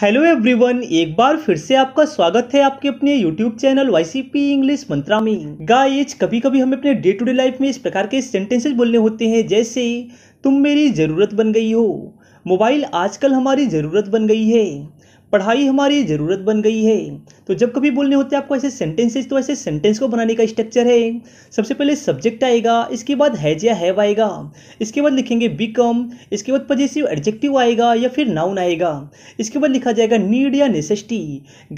hello everyone एक बार फिर से आपका स्वागत है आपके अपने YouTube channel YCP English mantra में गाइज कभी कभी हमें अपने डे टू डे लाइफ में इस प्रकार के सेंटेंसेस बोलने होते हैं जैसे तुम मेरी ज़रूरत बन गई हो मोबाइल आजकल हमारी ज़रूरत बन गई है पढ़ाई हमारी ज़रूरत बन गई है तो जब कभी बोलने होते हैं आपको ऐसे सेंटेंसेज तो ऐसे सेंटेंस को बनाने का स्ट्रक्चर है सबसे पहले सब्जेक्ट आएगा इसके बाद हैज या हैव आएगा इसके बाद लिखेंगे बी इसके बाद पजेसिव एडजेक्टिव आएगा या फिर नाउन आएगा इसके बाद लिखा जाएगा नीड या नेसेसिटी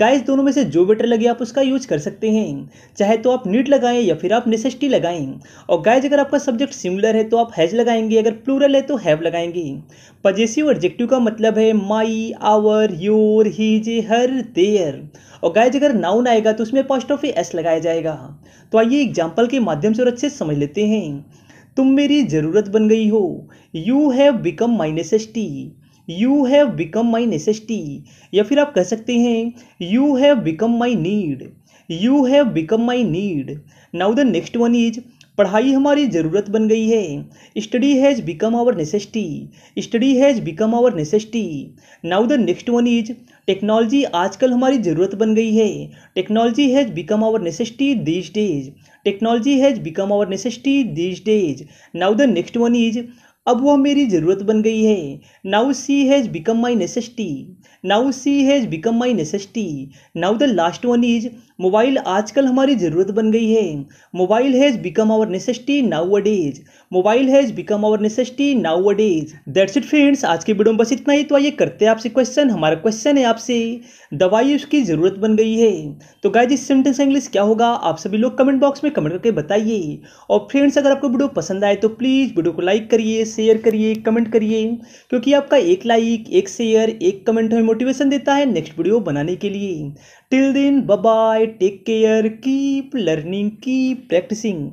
गाइस दोनों में से जो बेटर लगे आप उसका यूज कर सकते हैं चाहे तो आप नीड लगाएं या फिर आप नेसेसिटी लगाएं और गाइज अगर आपका सब्जेक्ट सिमिलर है तो आप हैज लगाएंगे अगर प्लूरल है तो हैव लगाएंगे पजेसिव एडजेक्टिव का मतलब है my our your his her their और गाइज अगर नाउन आएगा तो उसमें पॉस्ट ऑफ एस लगाया जाएगा तो आइए एग्जाम्पल के माध्यम से और अच्छे समझ लेते हैं तुम मेरी ज़रूरत बन गई हो you have become my necessity you have become my necessity या फिर आप कह सकते हैं you have become my need you have become my need now the next one is पढ़ाई हमारी ज़रूरत बन गई है study has become our necessity study has become our necessity now the next one is technology आजकल हमारी ज़रूरत बन गई है technology has become our necessity this days technology has become our necessity this days now the next one is अब वह मेरी ज़रूरत बन गई है now she has become my necessity now she has become my necessity now the last one is mobile आजकल हमारी ज़रूरत बन गई है mobile has become our necessity nowadays mobile has become our necessity nowadays that's it friends आज के video में बस इतना ही तो आइए करते हैं आपसे क्वेश्चन हमारा क्वेश्चन है आपसे दवाई उसकी ज़रूरत बन गई है तो गाइज इस सेंटेंस इंग्लिश क्या होगा आप सभी लोग कमेंट बॉक्स में कमेंट करके बताइए और फ्रेंड्स अगर आपको वीडियो पसंद आए तो प्लीज़ वीडियो को लाइक करिए शेयर करिए कमेंट करिए क्योंकि आपका एक लाइक एक शेयर एक कमेंट हमें मोटिवेशन देता है नेक्स्ट वीडियो बनाने के लिए till then bye take care keep learning keep practising